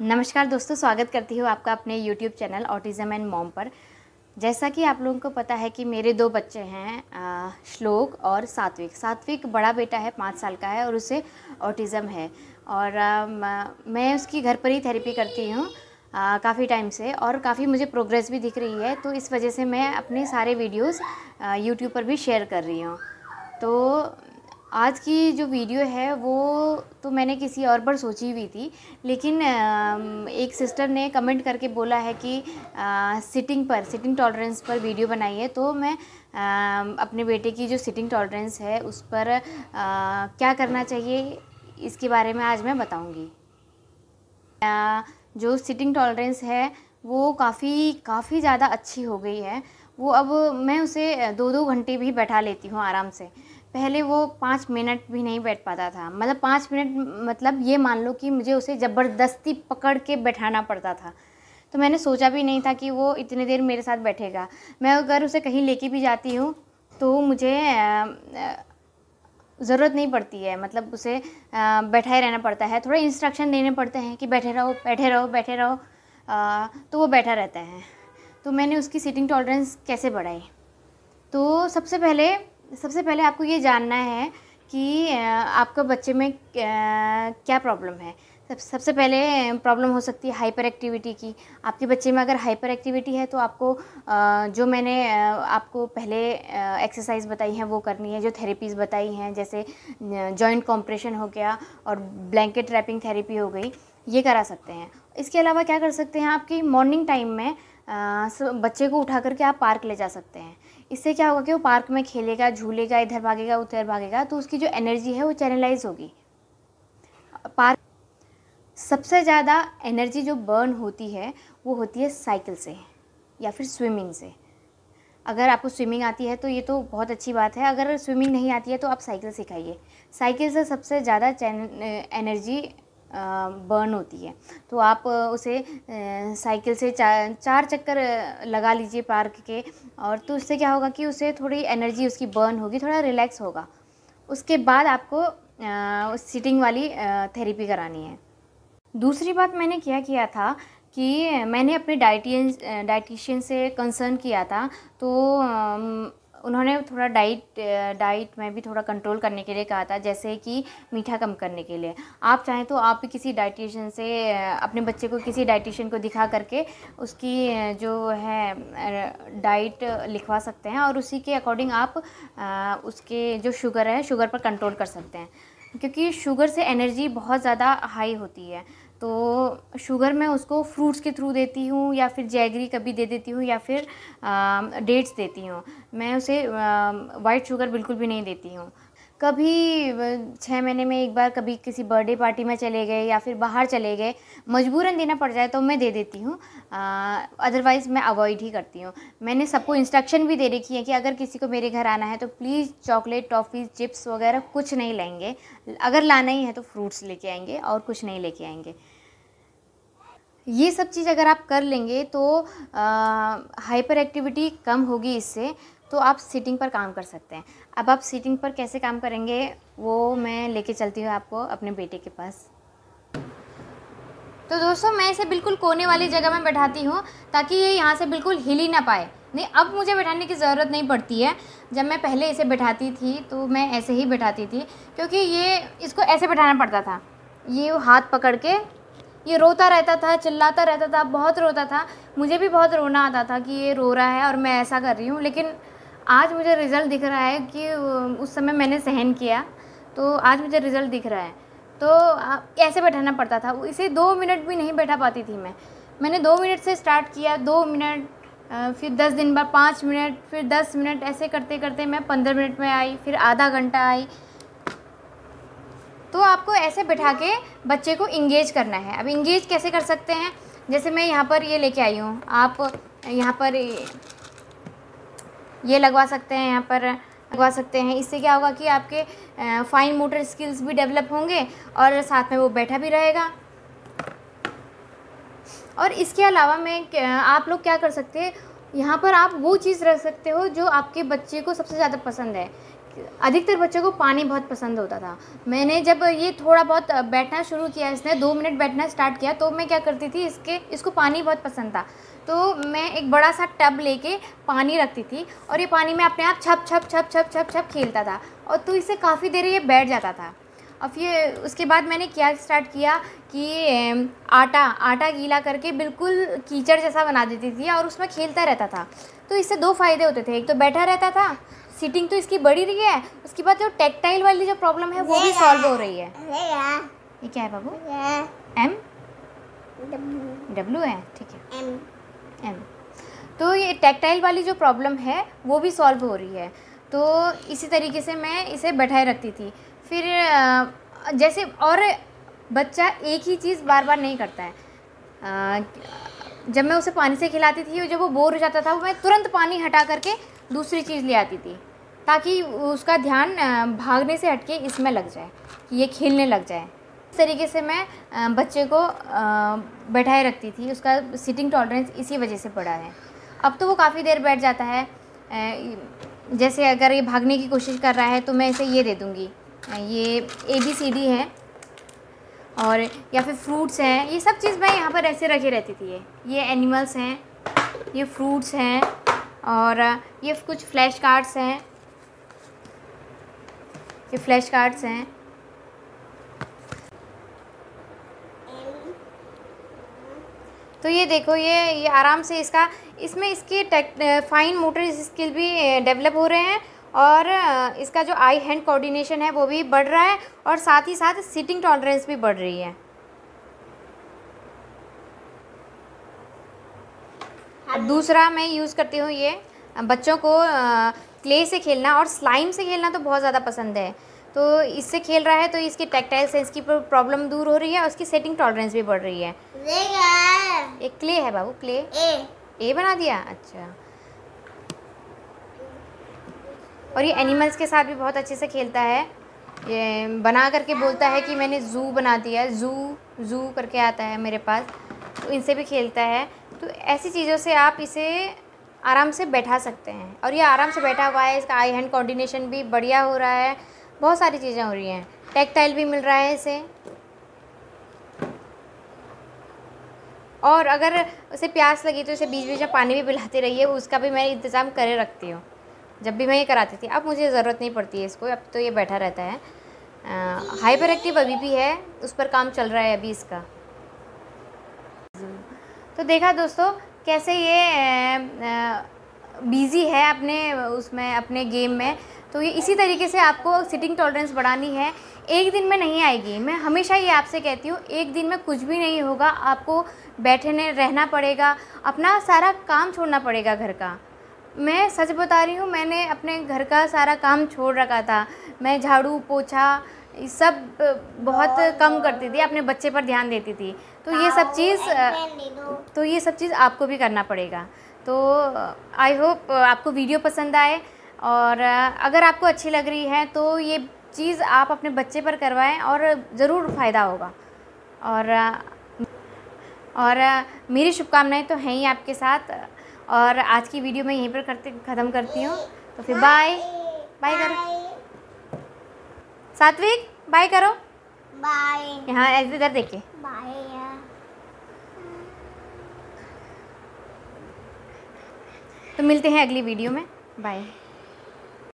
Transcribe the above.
नमस्कार दोस्तों स्वागत करती हूँ आपका अपने YouTube channel autism and mom पर जैसा कि आप लोगों को पता है कि मेरे दो बच्चे हैं श्लोक और सात्विक सात्विक बड़ा बेटा है पाँच साल का है और उसे ऑटिज़म है और आ, मैं उसकी घर पर ही थेरेपी करती हूँ काफ़ी टाइम से और काफ़ी मुझे प्रोग्रेस भी दिख रही है तो इस वजह से मैं अपने सारे वीडियोस यूट्यूब पर भी शेयर कर रही हूँ तो आज की जो वीडियो है वो तो मैंने किसी और पर सोची हुई थी लेकिन एक सिस्टर ने कमेंट करके बोला है कि आ, सिटिंग पर सिटिंग टॉलरेंस पर वीडियो बनाई है तो मैं आ, अपने बेटे की जो सिटिंग टॉलरेंस है उस पर आ, क्या करना चाहिए इसके बारे में आज मैं बताऊंगी जो सिटिंग टॉलरेंस है वो काफ़ी काफ़ी ज़्यादा अच्छी हो गई है वो अब मैं उसे दो दो घंटे भी बैठा लेती हूँ आराम से पहले वो पाँच मिनट भी नहीं बैठ पाता था मतलब पाँच मिनट मतलब ये मान लो कि मुझे उसे ज़बरदस्ती पकड़ के बैठाना पड़ता था तो मैंने सोचा भी नहीं था कि वो इतने देर मेरे साथ बैठेगा मैं अगर उसे कहीं लेके भी जाती हूँ तो मुझे ज़रूरत नहीं पड़ती है मतलब उसे बैठा ही रहना पड़ता है थोड़े इंस्ट्रक्शन देने पड़ते हैं कि बैठे रहो बैठे रहो बैठे रहो तो वो बैठा रहता है तो मैंने उसकी सीटिंग टॉलरेंस कैसे बढ़ाई तो सबसे पहले सबसे पहले आपको ये जानना है कि आपके बच्चे में क्या प्रॉब्लम है सब सबसे पहले प्रॉब्लम हो सकती है हाइपर एक्टिविटी की आपके बच्चे में अगर हाइपर एक्टिविटी है तो आपको जो मैंने आपको पहले एक्सरसाइज बताई है वो करनी है जो थेरेपीज़ बताई हैं जैसे जॉइंट कॉम्प्रेशन हो गया और ब्लैंकेट रैपिंग थेरेपी हो गई ये करा सकते हैं इसके अलावा क्या कर सकते हैं आपकी मॉर्निंग टाइम में बच्चे को उठा करके आप पार्क ले जा सकते हैं इससे क्या होगा कि वो पार्क में खेलेगा झूलेगा इधर भागेगा उधर भागेगा तो उसकी जो एनर्जी है वो चैनलाइज होगी पार्क सबसे ज़्यादा एनर्जी जो बर्न होती है वो होती है साइकिल से या फिर स्विमिंग से अगर आपको स्विमिंग आती है तो ये तो बहुत अच्छी बात है अगर स्विमिंग नहीं आती है तो आप साइकिल सिखाइए साइकिल से सबसे ज़्यादा एनर्जी बर्न होती है तो आप उसे साइकिल से चा चार चक्कर लगा लीजिए पार्क के और तो उससे क्या होगा कि उसे थोड़ी एनर्जी उसकी बर्न होगी थोड़ा रिलैक्स होगा उसके बाद आपको उस सीटिंग वाली थेरेपी करानी है दूसरी बात मैंने क्या किया था कि मैंने अपने डाइटियन डाइटिशियन से कंसर्न किया था तो उन्होंने थोड़ा डाइट डाइट में भी थोड़ा कंट्रोल करने के लिए कहा था जैसे कि मीठा कम करने के लिए आप चाहें तो आप किसी डाइटिशियन से अपने बच्चे को किसी डाइटिशियन को दिखा करके उसकी जो है डाइट लिखवा सकते हैं और उसी के अकॉर्डिंग आप उसके जो शुगर है शुगर पर कंट्रोल कर सकते हैं क्योंकि शुगर से एनर्जी बहुत ज़्यादा हाई होती है तो शुगर मैं उसको फ्रूट्स के थ्रू देती हूँ या फिर जैगरी कभी दे देती हूँ या फिर डेट्स देती हूँ मैं उसे वाइट शुगर बिल्कुल भी नहीं देती हूँ कभी छः महीने में एक बार कभी किसी बर्थडे पार्टी में चले गए या फिर बाहर चले गए मजबूरन देना पड़ जाए तो मैं दे देती हूँ अदरवाइज़ मैं अवॉइड ही करती हूँ मैंने सबको इंस्ट्रक्शन भी दे रखी है कि अगर किसी को मेरे घर आना है तो प्लीज़ चॉकलेट टॉफ़ी चिप्स वगैरह कुछ नहीं लेंगे अगर लाना ही है तो फ्रूट्स लेके आएंगे और कुछ नहीं लेके आएंगे ये सब चीज़ अगर आप कर लेंगे तो हाइपर एक्टिविटी कम होगी इससे तो आप सीटिंग पर काम कर सकते हैं अब आप सीटिंग पर कैसे काम करेंगे वो मैं लेके चलती हूँ आपको अपने बेटे के पास तो दोस्तों मैं इसे बिल्कुल कोने वाली जगह में बैठाती हूँ ताकि ये यहाँ से बिल्कुल हिल ही ना पाए नहीं अब मुझे बैठाने की ज़रूरत नहीं पड़ती है जब मैं पहले इसे बैठाती थी तो मैं ऐसे ही बैठाती थी क्योंकि ये इसको ऐसे बैठाना पड़ता था ये हाथ पकड़ के ये रोता रहता था चिल्लाता रहता था बहुत रोता था मुझे भी बहुत रोना आता था कि ये रो रहा है और मैं ऐसा कर रही हूँ लेकिन आज मुझे रिज़ल्ट दिख रहा है कि उस समय मैंने सहन किया तो आज मुझे रिज़ल्ट दिख रहा है तो ऐसे बैठाना पड़ता था इसे दो मिनट भी नहीं बैठा पाती थी मैं मैंने दो मिनट से स्टार्ट किया दो मिनट फिर दस दिन बाद पाँच मिनट फिर दस मिनट ऐसे करते करते मैं पंद्रह मिनट में आई फिर आधा घंटा आई तो आपको ऐसे बैठा के बच्चे को इंगेज करना है अब इंगेज कैसे कर सकते हैं जैसे मैं यहाँ पर ये लेके आई हूँ आप यहाँ पर ये लगवा सकते हैं यहाँ पर लगवा सकते हैं इससे क्या होगा कि आपके फाइन मोटर स्किल्स भी डेवलप होंगे और साथ में वो बैठा भी रहेगा और इसके अलावा मैं आप लोग क्या कर सकते हैं यहाँ पर आप वो चीज़ रख सकते हो जो आपके बच्चे को सबसे ज़्यादा पसंद है अधिकतर बच्चों को पानी बहुत पसंद होता था मैंने जब ये थोड़ा बहुत बैठना शुरू किया इसने दो मिनट बैठना स्टार्ट किया तो मैं क्या करती थी इसके इसको पानी बहुत पसंद था तो मैं एक बड़ा सा टब लेके पानी रखती थी और ये पानी में अपने आप छप छप छप छप छप छप खेलता था और तो इससे काफ़ी देर ये बैठ जाता था और फिर उसके बाद मैंने क्या स्टार्ट किया कि आटा आटा गीला करके बिल्कुल कीचड़ जैसा बना देती थी और उसमें खेलता रहता था तो इससे दो फ़ायदे होते थे एक तो बैठा रहता था सीटिंग तो इसकी बढ़ी रही है उसके बाद जो टेक्टाइल वाली जो प्रॉब्लम है वो भी सॉल्व हो रही है ये क्या है बाबू एम डब्ल्यू है ठीक है एम एम तो ये टेक्टाइल वाली जो प्रॉब्लम है वो भी सॉल्व हो रही है तो इसी तरीके से मैं इसे बैठाए रखती थी फिर जैसे और बच्चा एक ही चीज़ बार बार नहीं करता है जब मैं उसे पानी से खिलाती थी और जब वो बोर हो जाता था वो मैं तुरंत पानी हटा करके दूसरी चीज़ ले आती थी ताकि उसका ध्यान भागने से हटके इसमें लग जाए कि ये खेलने लग जाए इस तरीके से मैं बच्चे को बैठाए रखती थी उसका सिटिंग टॉलरेंस इसी वजह से बढ़ा है अब तो वो काफ़ी देर बैठ जाता है जैसे अगर ये भागने की कोशिश कर रहा है तो मैं इसे ये दे दूँगी हाँ, ये ए बी सी डी है और या फिर फ्रूट्स हैं ये सब चीज़ मैं यहाँ पर ऐसे रखे रहती थी ये ये एनिमल्स हैं ये फ्रूट्स हैं और ये कुछ फ्लैश कार्ड्स हैं ये फ्लैश कार्ड्स हैं तो ये देखो ये ये आराम से इसका इसमें इसकी टेक फाइन मोटर स्किल भी डेवलप eh, हो रहे हैं और इसका जो आई हैंड कोऑर्डिनेशन है वो भी बढ़ रहा है और साथ ही साथ सिटिंग टॉलरेंस भी बढ़ रही है दूसरा मैं यूज़ करती हूँ ये बच्चों को क्ले से खेलना और स्लाइम से खेलना तो बहुत ज़्यादा पसंद है तो इससे खेल रहा है तो इसके टेक्टाइल सेंस की प्रॉब्लम दूर हो रही है और उसकी सेटिंग टॉलरेंस भी बढ़ रही है एक क्ले है बाबू क्ले ए ए बना दिया अच्छा और ये एनिमल्स के साथ भी बहुत अच्छे से खेलता है ये बना करके बोलता है कि मैंने ज़ू बना दिया ज़ू ज़ू करके आता है मेरे पास तो इनसे भी खेलता है तो ऐसी चीज़ों से आप इसे आराम से बैठा सकते हैं और ये आराम से बैठा हुआ है इसका आई हैंड कोऑर्डिनेशन भी बढ़िया हो रहा है बहुत सारी चीज़ें हो रही हैं टेक्टाइल भी मिल रहा है इसे और अगर उसे प्यास लगी तो इसे बीच बीच में पानी भी पिलाते रहिए उसका भी मैं इंतज़ाम करे रखती हूँ जब भी मैं ये कराती थी अब मुझे ज़रूरत नहीं पड़ती है इसको अब तो ये बैठा रहता है हाइपर एक्टिव अभी भी है उस पर काम चल रहा है अभी इसका तो देखा दोस्तों कैसे ये बिज़ी है अपने उसमें अपने गेम में तो ये इसी तरीके से आपको सिटिंग टॉलरेंस बढ़ानी है एक दिन में नहीं आएगी मैं हमेशा ये आपसे कहती हूँ एक दिन में कुछ भी नहीं होगा आपको बैठने रहना पड़ेगा अपना सारा काम छोड़ना पड़ेगा घर का मैं सच बता रही हूँ मैंने अपने घर का सारा काम छोड़ रखा था मैं झाड़ू पोछा सब बहुत कम करती थी अपने बच्चे पर ध्यान देती थी तो ये सब चीज़ तो ये सब चीज़ आपको भी करना पड़ेगा तो आई होप आपको वीडियो पसंद आए और अगर आपको अच्छी लग रही है तो ये चीज़ आप अपने बच्चे पर करवाएं और ज़रूर फ़ायदा होगा और और मेरी शुभकामनाएं तो हैं ही आपके साथ और आज की वीडियो मैं यहीं पर करते ख़त्म करती हूँ तो फिर बाय बाय करो सात्विक बाय करो बाय यहाँ इधर देखिए बाय तो मिलते हैं अगली वीडियो में बाय